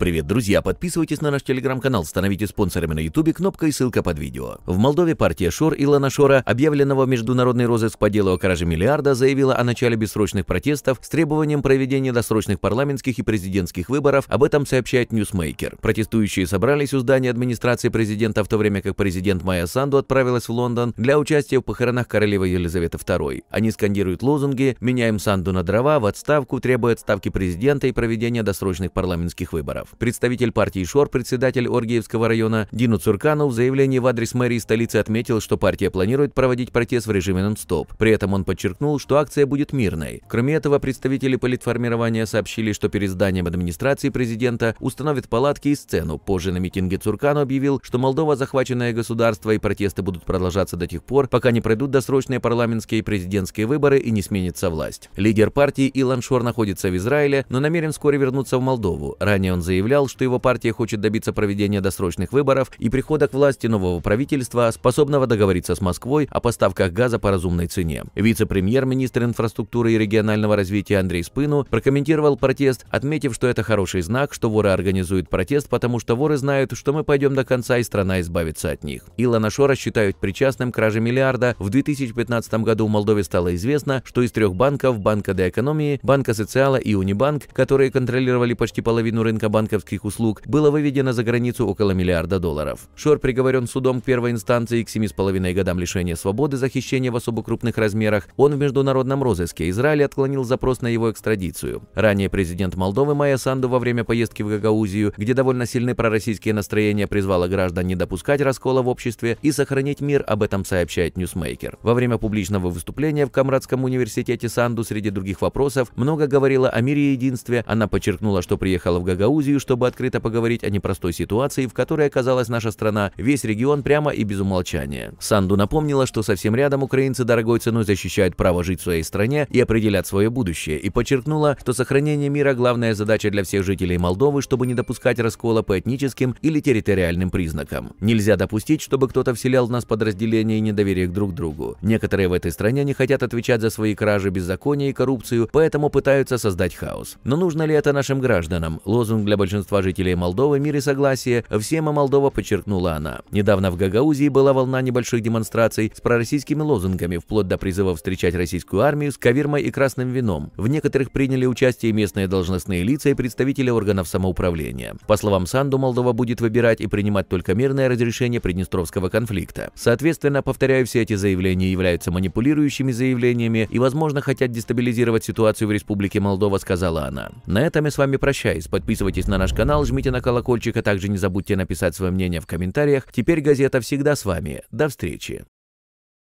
Привет, друзья! Подписывайтесь на наш телеграм-канал, становитесь спонсорами на ютубе, кнопка и ссылка под видео. В Молдове партия Шор Илона Шора, объявленного в международный розыск по делу о краже миллиарда, заявила о начале бессрочных протестов с требованием проведения досрочных парламентских и президентских выборов, об этом сообщает Ньюсмейкер. Протестующие собрались у здания администрации президента, в то время как президент Майя Санду отправилась в Лондон для участия в похоронах королевы Елизаветы II. Они скандируют лозунги «Меняем Санду на дрова», «В отставку», «Требуя отставки президента» и проведения досрочных парламентских выборов. Представитель партии ШОР, председатель Оргиевского района Дину Цурканов в заявлении в адрес мэрии столицы отметил, что партия планирует проводить протест в режиме нон-стоп. При этом он подчеркнул, что акция будет мирной. Кроме этого, представители политформирования сообщили, что перед зданием администрации президента установят палатки и сцену. Позже на митинге Цурканов объявил, что Молдова захваченное государство и протесты будут продолжаться до тех пор, пока не пройдут досрочные парламентские и президентские выборы и не сменится власть. Лидер партии Илан Шор находится в Израиле, но намерен вскоре вернуться в Молдову. Ранее он заявил, заявлял, что его партия хочет добиться проведения досрочных выборов и прихода к власти нового правительства, способного договориться с Москвой о поставках газа по разумной цене. Вице-премьер-министр инфраструктуры и регионального развития Андрей Спыну прокомментировал протест, отметив, что это хороший знак, что воры организуют протест, потому что воры знают, что мы пойдем до конца и страна избавится от них. Илона Шора считают причастным к краже миллиарда. В 2015 году в Молдове стало известно, что из трех банков – Банка де Экономии, Банка Социала и Унибанк, которые контролировали почти половину рынка банков банковских услуг было выведено за границу около миллиарда долларов. Шор приговорен судом к первой инстанции к 7,5 годам лишения свободы за хищение в особо крупных размерах. Он в международном розыске. Израиль отклонил запрос на его экстрадицию. Ранее президент Молдовы Майя Санду во время поездки в Гагаузию, где довольно сильны пророссийские настроения, призвала граждан не допускать раскола в обществе и сохранить мир, об этом сообщает Ньюсмейкер. Во время публичного выступления в Камрадском университете Санду среди других вопросов много говорила о мире и единстве. Она подчеркнула, что приехала в Гагаузию Грузию, чтобы открыто поговорить о непростой ситуации, в которой оказалась наша страна, весь регион прямо и без умолчания. Санду напомнила, что совсем рядом украинцы дорогой ценой защищают право жить в своей стране и определять свое будущее, и подчеркнула, что сохранение мира – главная задача для всех жителей Молдовы, чтобы не допускать раскола по этническим или территориальным признакам. Нельзя допустить, чтобы кто-то вселял в нас подразделение и недоверие к друг другу. Некоторые в этой стране не хотят отвечать за свои кражи, беззаконие и коррупцию, поэтому пытаются создать хаос. Но нужно ли это нашим гражданам? Лозунг для большинства жителей Молдовы мир и согласие, всем и Молдова подчеркнула она. Недавно в Гагаузии была волна небольших демонстраций с пророссийскими лозунгами, вплоть до призывов встречать российскую армию с кавирмой и красным вином. В некоторых приняли участие местные должностные лица и представители органов самоуправления. По словам Санду, Молдова будет выбирать и принимать только мирное разрешение Приднестровского конфликта. Соответственно, повторяю, все эти заявления являются манипулирующими заявлениями и, возможно, хотят дестабилизировать ситуацию в Республике Молдова, сказала она. На этом я с вами прощаюсь. Подписывайтесь на наш канал, жмите на колокольчик, а также не забудьте написать свое мнение в комментариях. Теперь газета всегда с вами. До встречи!